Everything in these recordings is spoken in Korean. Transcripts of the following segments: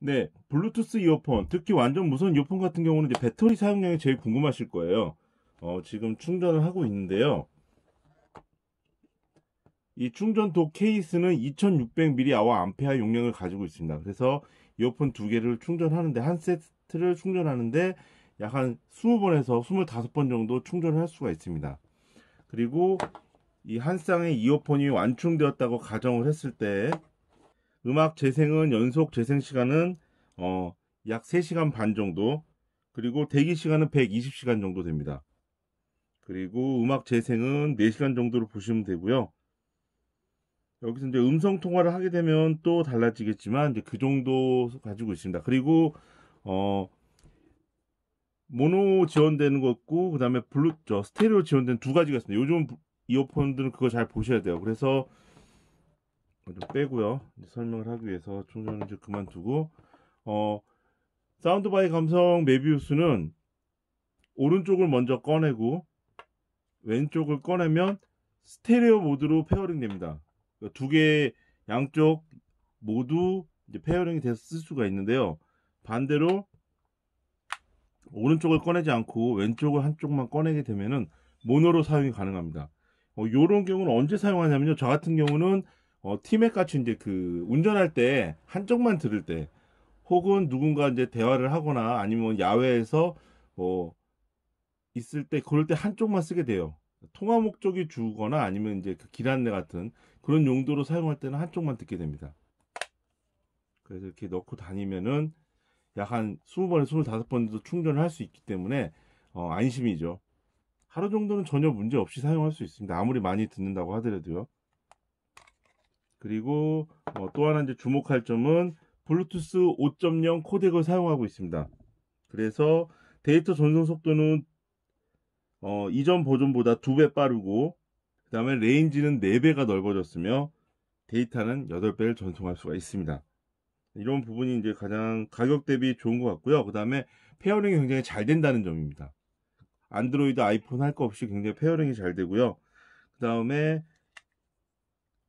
네, 블루투스 이어폰, 특히 완전 무선 이어폰 같은 경우는 이제 배터리 사용량이 제일 궁금하실 거예요. 어, 지금 충전을 하고 있는데요. 이 충전도 케이스는 2600mAh 용량을 가지고 있습니다. 그래서 이어폰 두 개를 충전하는데 한 세트를 충전하는데 약 한 20번에서 25번 정도 충전을 할 수가 있습니다. 그리고 이 한 쌍의 이어폰이 완충되었다고 가정을 했을 때 음악 재생은 연속 재생 시간은 어, 약 3시간 반 정도 그리고 대기 시간은 120시간 정도 됩니다. 그리고 음악 재생은 4시간 정도로 보시면 되고요. 여기서 이제 음성 통화를 하게 되면 또 달라지겠지만 이제 그 정도 가지고 있습니다. 그리고 어 모노 지원되는 것 있고 그다음에 블루 저 스테레오 지원되는 두 가지가 있습니다. 요즘 이어폰들은 그거 잘 보셔야 돼요. 그래서 좀 빼고요. 설명을 하기 위해서 충전을 이제 그만두고 어 사운드바이 감성 메비우스는 오른쪽을 먼저 꺼내고 왼쪽을 꺼내면 스테레오 모드로 페어링 됩니다. 그러니까 두개 양쪽 모두 페어링이 돼서 쓸 수가 있는데요. 반대로 오른쪽을 꺼내지 않고 왼쪽을 한쪽만 꺼내게 되면은 모노로 사용이 가능합니다. 이런 어, 경우는 언제 사용하냐면요. 저 같은 경우는 어, 팀에 같이 이제 그 운전할 때 한쪽만 들을 때 혹은 누군가 이제 대화를 하거나 아니면 야외에서 뭐 있을 때 그럴 때 한쪽만 쓰게 돼요. 통화 목적이 주거나 아니면 이제 그 길 안내 같은 그런 용도로 사용할 때는 한쪽만 듣게 됩니다. 그래서 이렇게 넣고 다니면은 약 한 20번에 25번 정도 충전을 할 수 있기 때문에 어, 안심이죠. 하루 정도는 전혀 문제 없이 사용할 수 있습니다. 아무리 많이 듣는다고 하더라도요. 그리고 어, 또 하나 이제 주목할 점은 블루투스 5.0 코덱을 사용하고 있습니다. 그래서 데이터 전송 속도는 어, 이전 버전보다 2배 빠르고 그 다음에 레인지는 4배가 넓어졌으며 데이터는 8배를 전송할 수가 있습니다. 이런 부분이 이제 가장 가격 대비 좋은 것 같고요. 그 다음에 페어링이 굉장히 잘 된다는 점입니다. 안드로이드 아이폰 할 거 없이 굉장히 페어링이 잘 되고요. 그 다음에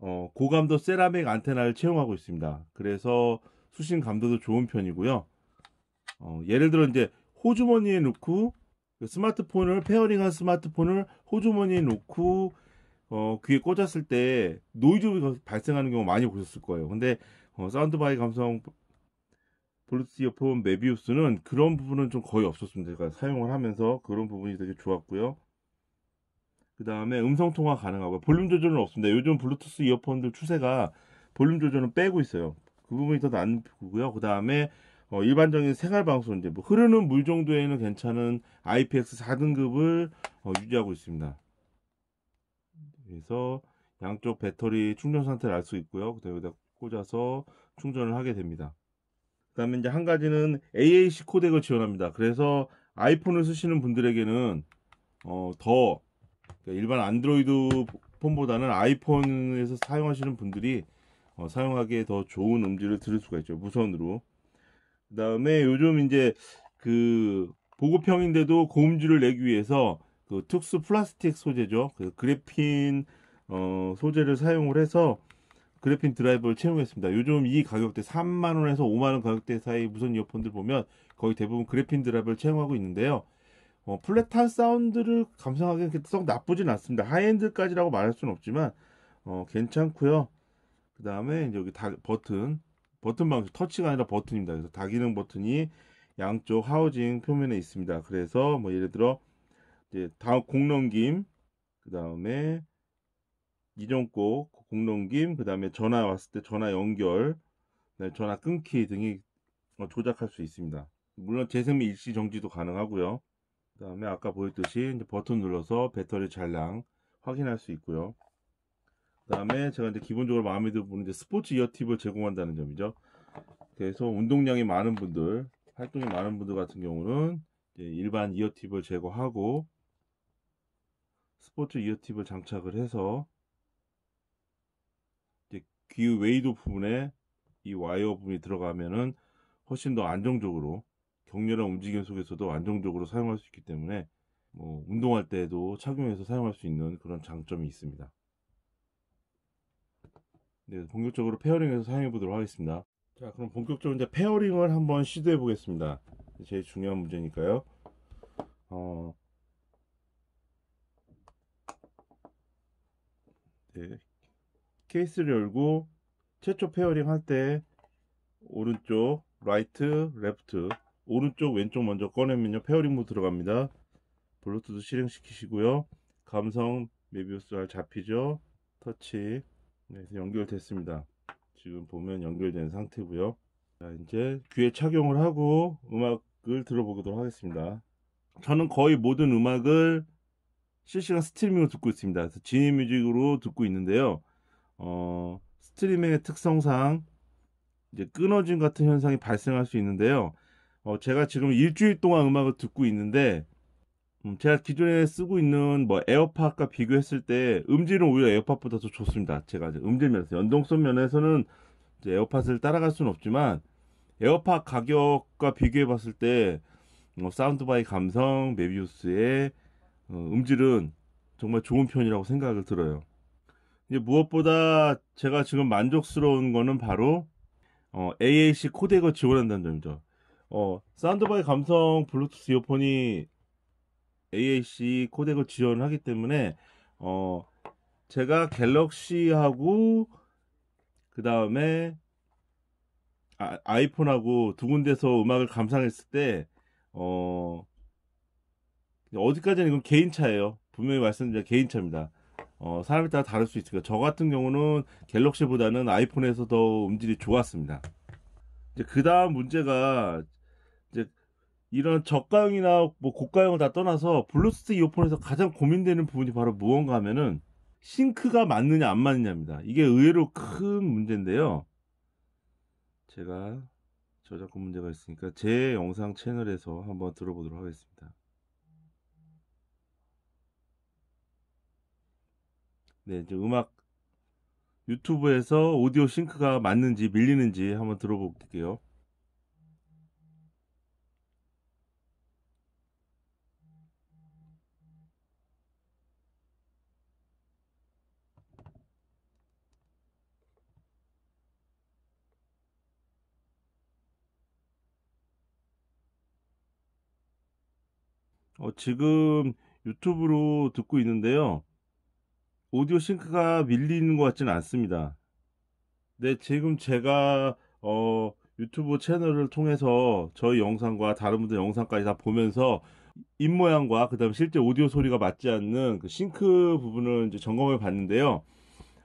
어, 고감도 세라믹 안테나를 채용하고 있습니다. 그래서 수신 감도도 좋은 편이고요. 어, 예를 들어 이제 호주머니에 놓고 그 스마트폰을 페어링한 스마트폰을 호주머니에 놓고 어, 귀에 꽂았을 때 노이즈가 발생하는 경우 많이 보셨을 거예요. 근데 어, 사운드바이 감성 블루투스 이어폰 메비우스는 그런 부분은 좀 거의 없었습니다. 제가 사용을 하면서 그런 부분이 되게 좋았고요. 그 다음에 음성 통화 가능하고요. 볼륨 조절은 없습니다. 요즘 블루투스 이어폰들 추세가 볼륨 조절은 빼고 있어요. 그 부분이 더나고요그 다음에 어, 일반적인 생활 방송 이제 뭐 흐르는 물 정도에는 괜찮은 IPX 4등급을 어, 유지하고 있습니다. 그래서 양쪽 배터리 충전 상태를 알 수 있고요. 그다음에 여기다 꽂아서 충전을 하게 됩니다. 그다음에 이제 한 가지는 AAC 코덱을 지원합니다. 그래서 아이폰을 쓰시는 분들에게는 어, 더 그러니까 일반 안드로이드 폰보다는 아이폰에서 사용하시는 분들이 어, 사용하기에 더 좋은 음질을 들을 수가 있죠. 무선으로. 그 다음에 요즘 이제 그 보급형인데도 고음질을 내기 위해서 그 특수 플라스틱 소재죠. 그 그래핀 어, 소재를 사용을 해서 그래핀 드라이버를 채용했습니다. 요즘 이 가격대 3만원에서 5만원 가격대 사이 무선 이어폰들 보면 거의 대부분 그래핀 드라이버를 채용하고 있는데요. 어, 플랫한 사운드를 감상하기엔 썩 나쁘진 않습니다. 하이엔드까지라고 말할 수는 없지만 어, 괜찮고요. 그 다음에 여기 다, 버튼 버튼 방식 터치가 아니라 버튼입니다. 그래서 다기능 버튼이 양쪽 하우징 표면에 있습니다. 그래서 뭐 예를 들어 이제 다음 공 넘김 그 다음에 이전곡 공 넘김 그 다음에 전화 왔을 때 전화 연결 전화 끊기 등이 조작할 수 있습니다. 물론 재생및 일시 정지도 가능하고요. 그 다음에 아까 보였듯이 버튼 눌러서 배터리 잔량 확인할 수 있고요. 그 다음에 제가 이제 기본적으로 마음에 드는 부분은 스포츠 이어팁을 제공한다는 점이죠. 그래서 운동량이 많은 분들, 활동이 많은 분들 같은 경우는 일반 이어팁을 제거하고 스포츠 이어팁을 장착을 해서 귀웨이드 부분에 이 와이어 부분이 들어가면은 훨씬 더 안정적으로 격렬한 움직임 속에서도 안정적으로 사용할 수 있기 때문에 뭐 운동할 때에도 착용해서 사용할 수 있는 그런 장점이 있습니다. 네, 본격적으로 페어링해서 사용해 보도록 하겠습니다. 자, 그럼 본격적으로 이제 페어링을 한번 시도해 보겠습니다. 제일 중요한 문제니까요. 어... 네. 케이스를 열고 최초 페어링 할 때 오른쪽, 라이트, 레프트 오른쪽 왼쪽 먼저 꺼내면요 페어링 모 들어갑니다 블루투스 실행시키시고요 감성 메비우스 알 잡히죠 터치 네, 연결됐습니다 지금 보면 연결된 상태고요 자 이제 귀에 착용을 하고 음악을 들어보도록 하겠습니다 저는 거의 모든 음악을 실시간 스트리밍으로 듣고 있습니다 지니 뮤직으로 듣고 있는데요 어, 스트리밍의 특성상 이제 끊어짐 같은 현상이 발생할 수 있는데요 어, 제가 지금 일주일 동안 음악을 듣고 있는데 음, 제가 기존에 쓰고 있는 뭐 에어팟과 비교했을 때 음질은 오히려 에어팟보다 더 좋습니다. 제가 음질 면에서 연동성 면에서는 이제 에어팟을 따라갈 수는 없지만 에어팟 가격과 비교해 봤을 때 어, 사운드바이 감성 메비우스의 어, 음질은 정말 좋은 편이라고 생각을 들어요. 이제 무엇보다 제가 지금 만족스러운 거는 바로 어, AAC 코덱을 지원한다는 점이죠. 어, 사운드바의 감성 블루투스 이어폰이 AAC 코덱을 지원하기 때문에 어, 제가 갤럭시하고 그 다음에 아, 아이폰하고 두 군데서 음악을 감상했을 때 어, 어디까지는 이건 개인차예요. 분명히 말씀드린 개인차입니다. 어, 사람에 따라 다를 수 있으니까 저 같은 경우는 갤럭시보다는 아이폰에서 더 음질이 좋았습니다. 그 다음 문제가 이런 저가형이나 뭐 고가형을 다 떠나서 블루투스 이어폰에서 가장 고민되는 부분이 바로 무언가 하면은 싱크가 맞느냐 안 맞느냐입니다. 이게 의외로 큰 문제인데요. 제가 저작권 문제가 있으니까 제 영상 채널에서 한번 들어보도록 하겠습니다. 네, 이제 음악 유튜브에서 오디오 싱크가 맞는지 밀리는지 한번 들어볼게요. 어, 지금 유튜브로 듣고 있는데요. 오디오 싱크가 밀리는 것 같지는 않습니다. 네, 지금 제가 어, 유튜브 채널을 통해서 저희 영상과 다른 분들 영상까지 다 보면서 입 모양과 그다음 실제 오디오 소리가 맞지 않는 그 싱크 부분을 이제 점검을 봤는데요.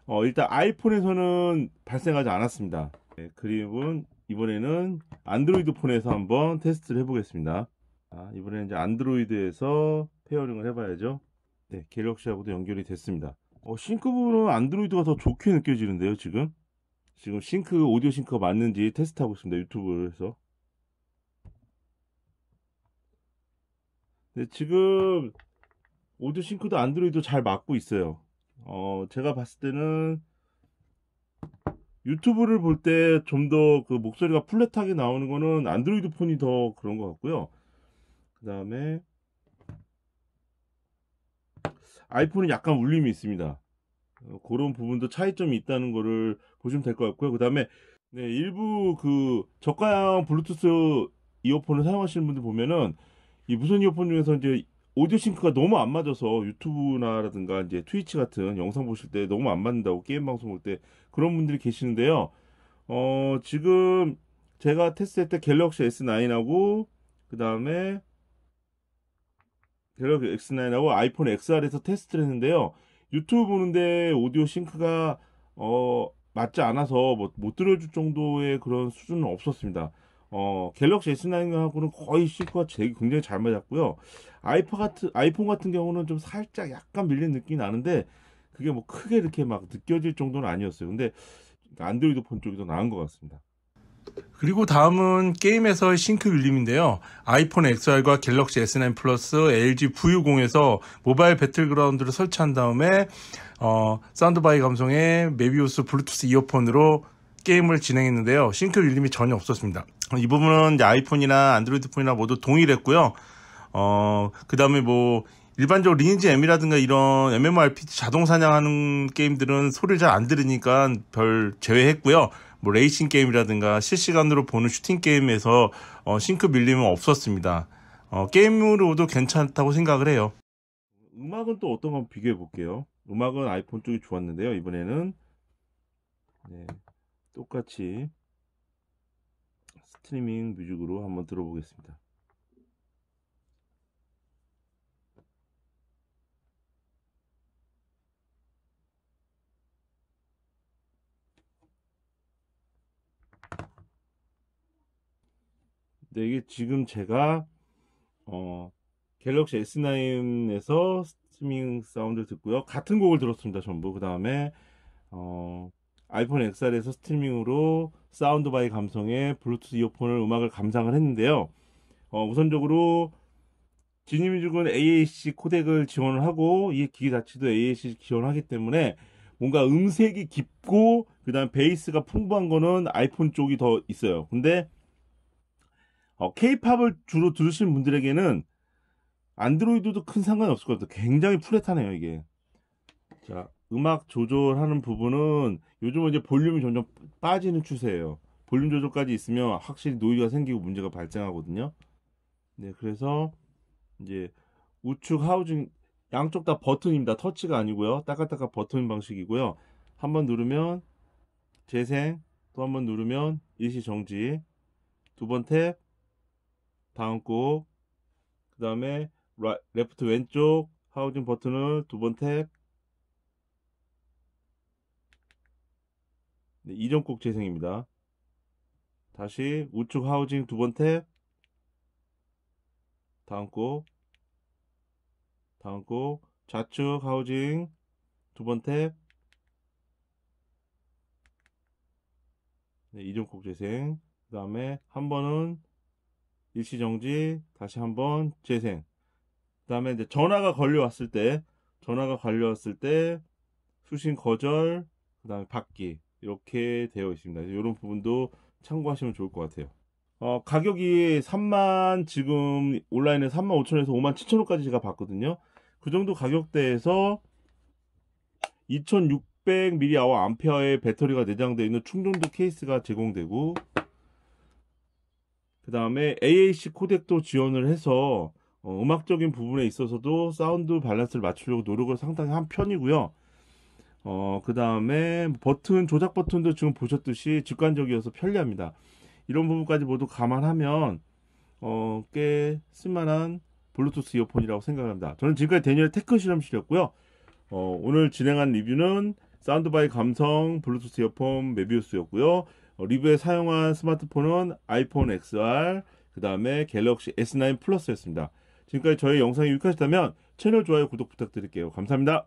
어, 일단 아이폰에서는 발생하지 않았습니다. 네, 그리고 이번에는 안드로이드 폰에서 한번 테스트를 해보겠습니다. 아, 이번에 이제 안드로이드에서 페어링을 해봐야죠. 네, 갤럭시하고도 연결이 됐습니다. 어, 싱크부는 안드로이드가 더 좋게 느껴지는데요, 지금? 지금 싱크, 오디오 싱크가 맞는지 테스트하고 있습니다, 유튜브에서. 네, 지금 오디오 싱크도 안드로이드 잘 맞고 있어요. 어, 제가 봤을 때는 유튜브를 볼 때 좀 더 그 목소리가 플랫하게 나오는 거는 안드로이드 폰이 더 그런 것 같고요. 그 다음에 아이폰은 약간 울림이 있습니다. 어, 그런 부분도 차이점이 있다는 거를 보시면 될 것 같고요. 그 다음에 네, 일부 그 저가형 블루투스 이어폰을 사용하시는 분들 보면은 이 무선 이어폰 중에서 이제 오디오 싱크가 너무 안 맞아서 유튜브나라든가 이제 트위치 같은 영상 보실 때 너무 안 맞는다고 게임 방송 볼 때 그런 분들이 계시는데요. 어, 지금 제가 테스트할 때 갤럭시 S9하고 그 다음에 갤럭시 X9하고 그 아이폰 XR에서 테스트를 했는데요. 유튜브 보는데 오디오 싱크가 어, 맞지 않아서 뭐, 못 들어줄 정도의 그런 수준은 없었습니다. 어, 갤럭시 S9하고는 거의 싱크가 제일 굉장히 잘 맞았고요. 아이폰 같은, 아이폰 같은 경우는 좀 살짝 약간 밀린 느낌이 나는데 그게 뭐 크게 이렇게 막 느껴질 정도는 아니었어요. 근데 안드로이드 폰 쪽이 더 나은 것 같습니다. 그리고 다음은 게임에서의 싱크 밀림인데요. 아이폰 XR과 갤럭시 S9 플러스, LG V60에서 모바일 배틀그라운드를 설치한 다음에 어, 사운드바이 감성의 메비우스 블루투스 이어폰으로 게임을 진행했는데요. 싱크 윌림이 전혀 없었습니다. 이 부분은 아이폰이나 안드로이드 폰이나 모두 동일했고요. 어, 그 다음에 뭐, 일반적으로 리니지 M이라든가 이런 MMORPG 자동 사냥하는 게임들은 소리를 잘 안 들으니까 별 제외했고요. 뭐 레이싱 게임이라든가 실시간으로 보는 슈팅 게임에서 어, 싱크 밀림은 없었습니다. 어, 게임으로도 괜찮다고 생각을 해요. 음악은 또 어떤 건 비교해 볼게요. 음악은 아이폰 쪽이 좋았는데요. 이번에는 네, 똑같이 스트리밍 뮤직으로 한번 들어보겠습니다. 근데 네, 이게 지금 제가 어, 갤럭시 S9에서 스트리밍 사운드를 듣고요. 같은 곡을 들었습니다. 전부. 그 다음에 어, 아이폰 XR에서 스트리밍으로 사운드 바이 감성의 블루투스 이어폰을 음악을 감상을 했는데요. 어, 우선적으로 지니뮤직은 AAC 코덱을 지원을 하고 이 기기 자체도 AAC 지원하기 때문에 뭔가 음색이 깊고 그다음 베이스가 풍부한 거는 아이폰 쪽이 더 있어요. 근데 케이팝을 어, 주로 들으시는 분들에게는 안드로이드도 큰 상관이 없을 것 같아요. 굉장히 플랫하네요, 이게. 자, 음악 조절하는 부분은 요즘은 이제 볼륨이 점점 빠지는 추세예요. 볼륨 조절까지 있으면 확실히 노이가 생기고 문제가 발생하거든요. 네, 그래서 이제 우측 하우징 양쪽 다 버튼입니다. 터치가 아니고요. 따까따까 버튼 방식이고요. 한 번 누르면 재생, 또 한 번 누르면 일시 정지, 두번 탭, 다음 곡, 그 다음에 레프트 왼쪽 하우징 버튼을 두 번 탭, 네, 이전 곡 재생입니다. 다시 우측 하우징 두 번 탭, 다음 곡, 다음 곡, 좌측 하우징 두 번 탭, 네, 이전 곡 재생, 그 다음에 한 번은 일시정지, 다시 한번 재생. 그 다음에 이제 전화가 걸려왔을 때, 전화가 걸려왔을 때, 수신 거절, 그 다음에 받기. 이렇게 되어 있습니다. 이런 부분도 참고하시면 좋을 것 같아요. 어, 가격이 3만, 지금 온라인에 3만 5천에서 5만 7천원까지 제가 봤거든요. 그 정도 가격대에서 2600mAh의 배터리가 내장되어 있는 충전도 케이스가 제공되고 그 다음에 AAC 코덱도 지원을 해서 어, 음악적인 부분에 있어서도 사운드 밸런스를 맞추려고 노력을 상당히 한 편이고요. 어, 그 다음에 버튼, 조작 버튼도 지금 보셨듯이 직관적이어서 편리합니다. 이런 부분까지 모두 감안하면, 어, 꽤 쓸만한 블루투스 이어폰이라고 생각합니다. 저는 지금까지 데니얼 테크 실험실이었고요. 어, 오늘 진행한 리뷰는 사운드바이 감성 블루투스 이어폰 메비우스였고요. 어, 리뷰에 사용한 스마트폰은 아이폰 XR, 그 다음에 갤럭시 S9 플러스였습니다. 지금까지 저희 영상이 유익하셨다면 채널 좋아요, 구독 부탁드릴게요. 감사합니다.